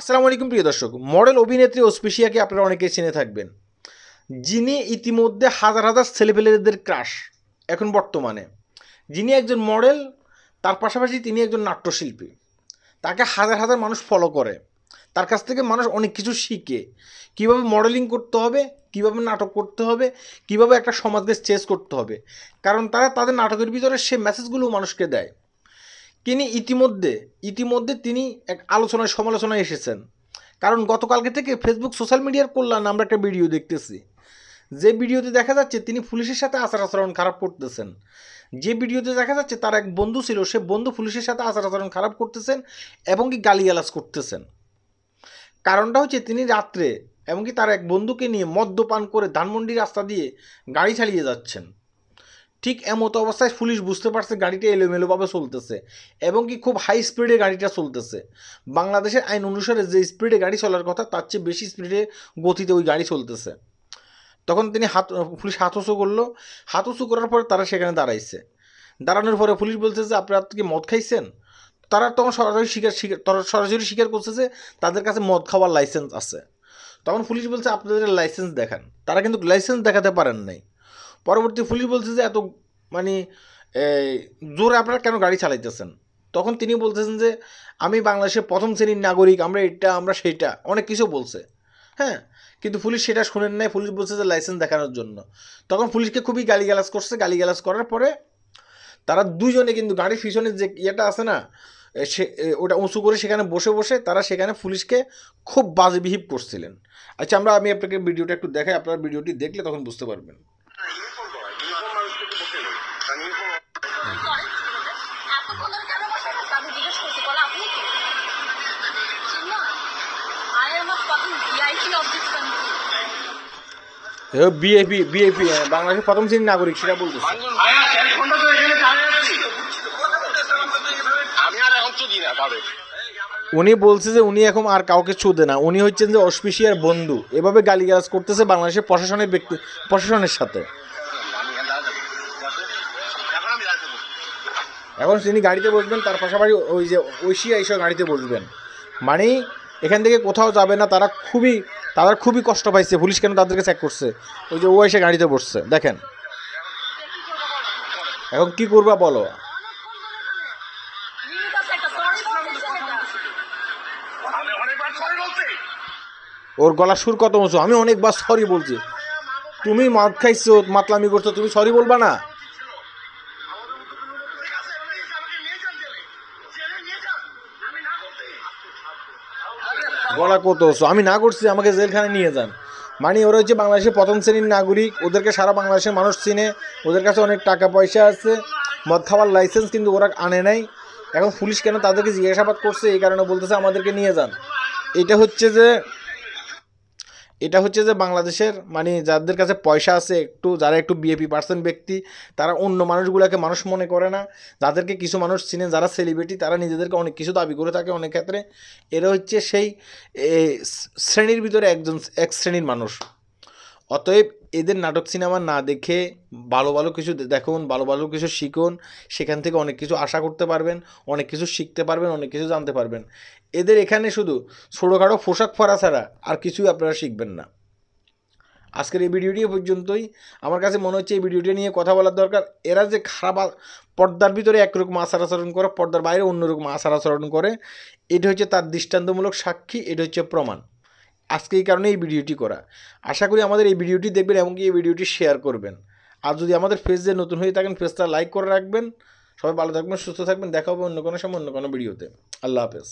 আসসালামু আলাইকুম প্রিয় দর্শক মডেল অভিনেত্রী অস্পেশিয়াকে আপনারা অনেকেই চিনে থাকবেন যিনি ইতিমধ্যে হাজার হাজার ছেলেপেলেদের ক্রাশ এখন বর্তমানে যিনি একজন মডেল তার পাশাপাশি তিনি একজন নাট্যশিল্পী তাকে হাজার হাজার মানুষ ফলো করে তার কাছ থেকে মানুষ অনেক কিছু শিখে কিভাবে মডেলিং করতে হবে কিভাবে নাটক করতে হবে কিভাবে একটা সমাজকে চেস করতে হবে কারণ তারা তাদের নাটকের ভিতরে সে মেসেজগুলো মানুষকে দেয় তিনি ইতিমধ্যে ইতিমধ্যে তিনি এক আলোচনায় সমালোচনায় এসেছেন কারণ গতকালকে থেকে ফেসবুক সোশ্যাল মিডিয়ার কল্যাণ আমরা একটা ভিডিও দেখতেছি যে ভিডিওতে দেখা যাচ্ছে তিনি পুলিশের সাথে আচার আচরণ খারাপ করতেছেন যে ভিডিওতে দেখা যাচ্ছে তার এক বন্ধু ছিল সে বন্ধু পুলিশের সাথে আচার আচরণ খারাপ করতেছেন এবং কি গালিগালাজ করতেছেন কারণটা হচ্ছে তিনি রাত্রে এমনকি তার এক বন্ধুকে নিয়ে মদ্যপান করে ধানমন্ডি রাস্তা দিয়ে গাড়ি চালিয়ে যাচ্ছেন ঠিক এমতো অবস্থায় পুলিশ বুঝতে পারছে গাড়িটা এলোমেলোভাবে চলতেছে এবং কি খুব হাই স্পিডে গাড়িটা চলতেছে বাংলাদেশের আইন অনুসারে যে স্পিডে গাড়ি চলার কথা তার চেয়ে বেশি স্পিডে গতিতে ওই গাড়ি চলতেছে তখন তিনি হাত পুলিশ হাত উঁচু করলো হাত উঁচু করার পরে তারা সেখানে দাঁড়াইছে দাঁড়ানোর পরে পুলিশ বলছে যে আপনারা কি মদ খাইছেন তারা তখন সরাসরি স্বীকার তারা সরাসরি স্বীকার করছে যে তাদের কাছে মদ খাওয়ার লাইসেন্স আছে তখন পুলিশ বলছে আপনাদের লাইসেন্স দেখান তারা কিন্তু লাইসেন্স দেখাতে পারেন নাই পরবর্তী পুলিশ বলছে যে এত মানে জোরে আপনারা কেন গাড়ি চালাইতেছেন তখন তিনি বলতেছেন যে আমি বাংলাদেশের প্রথম শ্রেণীর নাগরিক আমরা এটা আমরা সেটা অনেক কিছু বলছে হ্যাঁ কিন্তু পুলিশ সেটা শোনেন নাই পুলিশ বলছে যে লাইসেন্স দেখানোর জন্য তখন পুলিশকে খুবই গালিগালাজ করছে গালিগালাজ করার পরে তারা দুজনে কিন্তু গাড়ির পিছনে যে ইয়েটা আছে না সে ওটা উঁচু করে সেখানে বসে বসে তারা সেখানে পুলিশকে খুব বাজে বিহিভ করছিলেন আচ্ছা আমরা আমি আপনাকে ভিডিওটা একটু দেখাই আপনার ভিডিওটি দেখলে তখন বুঝতে পারবেন বিএপি বিএপি বাংলাদেশের প্রথম শ্রেণীর নাগরিক সেটা বলতেছে উনি বলছে যে উনি এখন আর কাউকে ছুঁদে না উনি হচ্ছেন যে অস্পৃশিয়ার বন্ধু এভাবে গালিগালাজ করতেছে বাংলাদেশের প্রশাসনের ব্যক্তি প্রশাসনের সাথে এখন তিনি গাড়িতে বসবেন তার পাশাপাশি ওই যে ঐশিয়া এইসব গাড়িতে বসবেন মানে এখান থেকে কোথাও যাবে না তারা খুবই তারা খুবই কষ্ট পাইছে পুলিশ কেন তাদেরকে চেক করছে ওই যে ও এসে গাড়িতে বসছে দেখেন এখন কি করবা বলো ওর গলা সুর কত উঁচু আমি অনেকবার সরি বলছি তুমি মদ খাইছো মাতলামি করছো তুমি সরি বলবা না গলা কত আমি না করছি আমাকে জেলখানে নিয়ে যান মানে ওরা হচ্ছে বাংলাদেশের প্রথম শ্রেণীর নাগরিক ওদেরকে সারা বাংলাদেশের মানুষ চিনে ওদের কাছে অনেক টাকা পয়সা আছে মদ খাওয়ার লাইসেন্স কিন্তু ওরা আনে নাই এখন পুলিশ কেন তাদেরকে জিজ্ঞাসাবাদ করছে এই কারণে বলতেছে আমাদেরকে নিয়ে যান এটা হচ্ছে যে এটা হচ্ছে যে বাংলাদেশের মানে যাদের কাছে পয়সা আছে একটু যারা একটু বিএপি পার্সেন্ট ব্যক্তি তারা অন্য মানুষগুলোকে মানুষ মনে করে না যাদেরকে কিছু মানুষ চিনে যারা সেলিব্রিটি তারা নিজেদেরকে অনেক কিছু দাবি করে থাকে অনেক ক্ষেত্রে এরা হচ্ছে সেই শ্রেণীর ভিতরে একজন এক শ্রেণীর মানুষ অতএব এদের নাটক সিনেমা না দেখে ভালো ভালো কিছু দেখুন ভালো ভালো কিছু শিখুন সেখান থেকে অনেক কিছু আশা করতে পারবেন অনেক কিছু শিখতে পারবেন অনেক কিছু জানতে পারবেন এদের এখানে শুধু ছোটোখাটো পোশাক ফরা ছাড়া আর কিছুই আপনারা শিখবেন না আজকের এই ভিডিওটি পর্যন্তই আমার কাছে মনে হচ্ছে এই ভিডিওটি নিয়ে কথা বলার দরকার এরা যে খারাপ পর্দার ভিতরে একরকম আচার আচরণ করে পর্দার বাইরে অন্যরকম আচার আচরণ করে এটা হচ্ছে তার দৃষ্টান্তমূলক সাক্ষী এটা হচ্ছে প্রমাণ আজকে এই কারণে এই ভিডিওটি করা আশা করি আমাদের এই ভিডিওটি দেখবেন এমনকি এই ভিডিওটি শেয়ার করবেন আর যদি আমাদের পেজে নতুন হয়ে থাকেন ফেসটা লাইক করে রাখবেন সবাই ভালো থাকবেন সুস্থ থাকবেন দেখা হবে অন্য কোনো সময় অন্য কোনো ভিডিওতে আল্লাহ হাফেজ